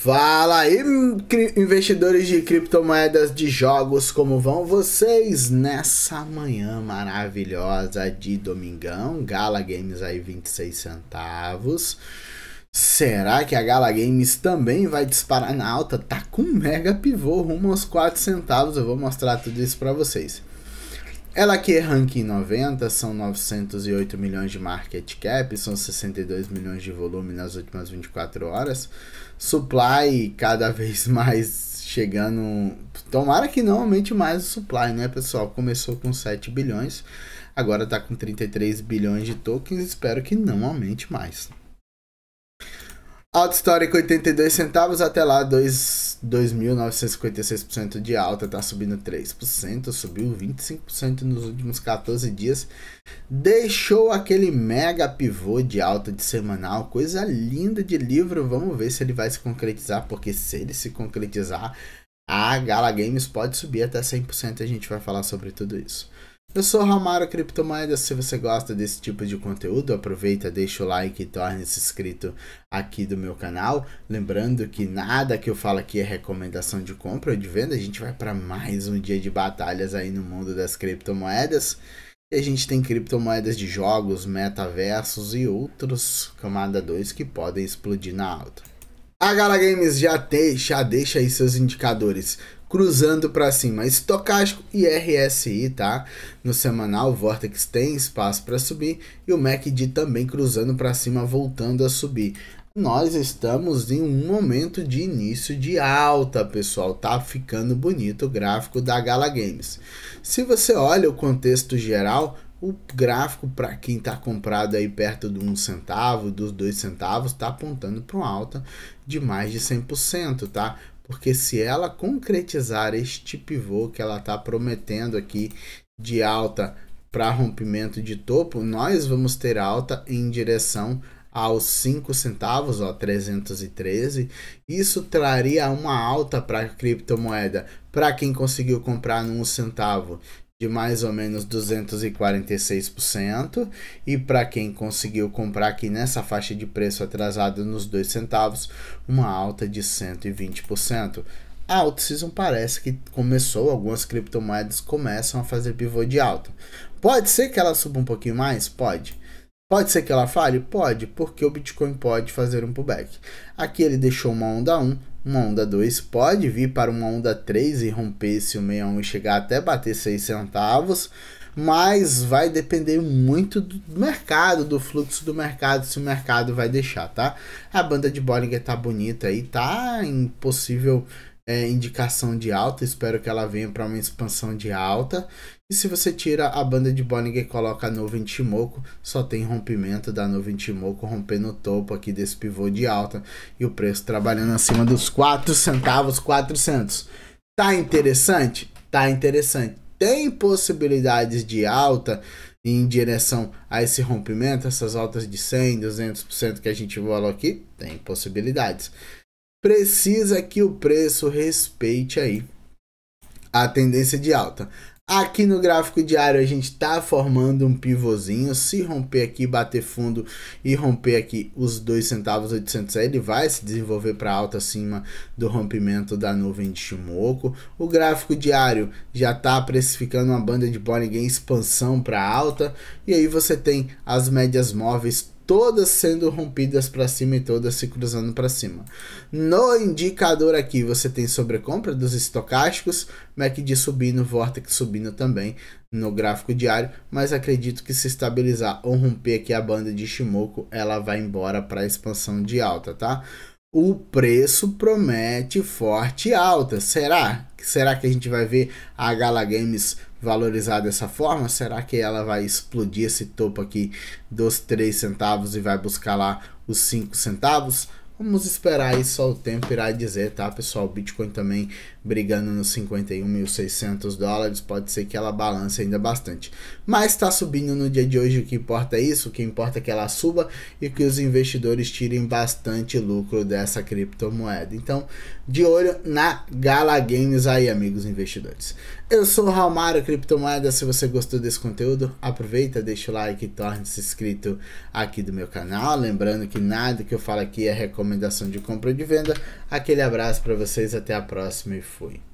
Fala aí, investidores de criptomoedas de jogos, como vão vocês nessa manhã maravilhosa de domingão? Gala Games aí 26 centavos. Será que a Gala Games também vai disparar na alta? Tá com mega pivô rumo aos 4 centavos. Eu vou mostrar tudo isso para vocês. Ela que é ranking 90, são 908 milhões de market cap, são 62 milhões de volume nas últimas 24 horas. Supply cada vez mais chegando. Tomara que não aumente mais o supply, né, pessoal? Começou com 7 bilhões, agora está com 33 bilhões de tokens, espero que não aumente mais. Alta histórica 82 centavos, até lá 2.956% de alta, tá subindo 3%, subiu 25% nos últimos 14 dias. Deixou aquele mega pivô de alta de semanal, coisa linda de livro. Vamos ver se ele vai se concretizar, porque se ele se concretizar, a Gala Games pode subir até 100%, a gente vai falar sobre tudo isso. Eu sou Romário Criptomoeda, se você gosta desse tipo de conteúdo, aproveita, deixa o like e torne-se inscrito aqui do meu canal. Lembrando que nada que eu falo aqui é recomendação de compra ou de venda, a gente vai para mais um dia de batalhas aí no mundo das criptomoedas. E a gente tem criptomoedas de jogos, metaversos e outros camada 2 que podem explodir na alta. A Gala Games já, te, já deixa aí seus indicadores cruzando para cima. Estocástico e RSI, tá? No semanal, o Vortex tem espaço para subir e o MACD também cruzando para cima, voltando a subir. Nós estamos em um momento de início de alta, pessoal. Tá ficando bonito o gráfico da Gala Games. Se você olha o contexto geral, o gráfico para quem está comprado aí perto do um centavo, dos dois centavos, está apontando para uma alta de mais de 100%, tá? porque se ela concretizar este pivô que ela está prometendo aqui de alta para rompimento de topo, nós vamos ter alta em direção aos 5 centavos, ó, 313. Isso traria uma alta para a criptomoeda, para quem conseguiu comprar num centavo de mais ou menos 246%. E para quem conseguiu comprar aqui nessa faixa de preço atrasada nos dois centavos, uma alta de 120%. A alta season parece que começou, algumas criptomoedas começam a fazer pivô de alta. Pode ser que ela suba um pouquinho mais? Pode. Pode ser que ela fale? Pode, porque o Bitcoin pode fazer um pullback. Aqui ele deixou uma onda 1, uma onda 2 pode vir para uma onda 3 e romper esse 61 e chegar até bater 6 centavos, mas vai depender muito do mercado, do fluxo do mercado, se o mercado vai deixar, tá? A banda de Bollinger tá bonita aí, tá em possível é, indicação de alta, espero que ela venha para uma expansão de alta. E se você tira a banda de Boeing e coloca a nuvem Timoco, só tem rompimento da nuvem Timoco rompendo o topo aqui desse pivô de alta e o preço trabalhando acima dos 4 centavos, 400. Tá interessante? Tá interessante. Tem possibilidades de alta em direção a esse rompimento, essas altas de 100, 200% que a gente falou aqui? Tem possibilidades. Precisa que o preço respeite aí a tendência de alta. Aqui no gráfico diário a gente está formando um pivôzinho. Se romper aqui, bater fundo e romper aqui os dois centavos 800, ele vai se desenvolver para alta acima do rompimento da nuvem de Shimoku. O gráfico diário já está precificando uma banda de Bollinger em expansão para alta. E aí você tem as médias móveis todas sendo rompidas para cima e todas se cruzando para cima. No indicador aqui você tem sobrecompra dos estocásticos, MACD subindo, Vortex subindo também no gráfico diário, mas acredito que se estabilizar ou romper aqui a banda de Shimoku, ela vai embora para expansão de alta, tá? o preço promete forte alta. Será? Será que a gente vai ver a Gala Games valorizar dessa forma? Será que ela vai explodir esse topo aqui dos 3 centavos e vai buscar lá os 5 centavos? Vamos esperar aí só o tempo irá dizer, tá, pessoal? Bitcoin também brigando nos 51.600 dólares, pode ser que ela balance ainda bastante. Mas está subindo no dia de hoje, o que importa é isso, o que importa é que ela suba e que os investidores tirem bastante lucro dessa criptomoeda. Então, de olho na Gala Games aí, amigos investidores. Eu sou o Raulmário Criptomoeda, se você gostou desse conteúdo, aproveita, deixa o like e torne-se inscrito aqui do meu canal. Lembrando que nada que eu falo aqui é recomendado recomendação de compra e de venda. Aquele abraço para vocês, até a próxima e fui.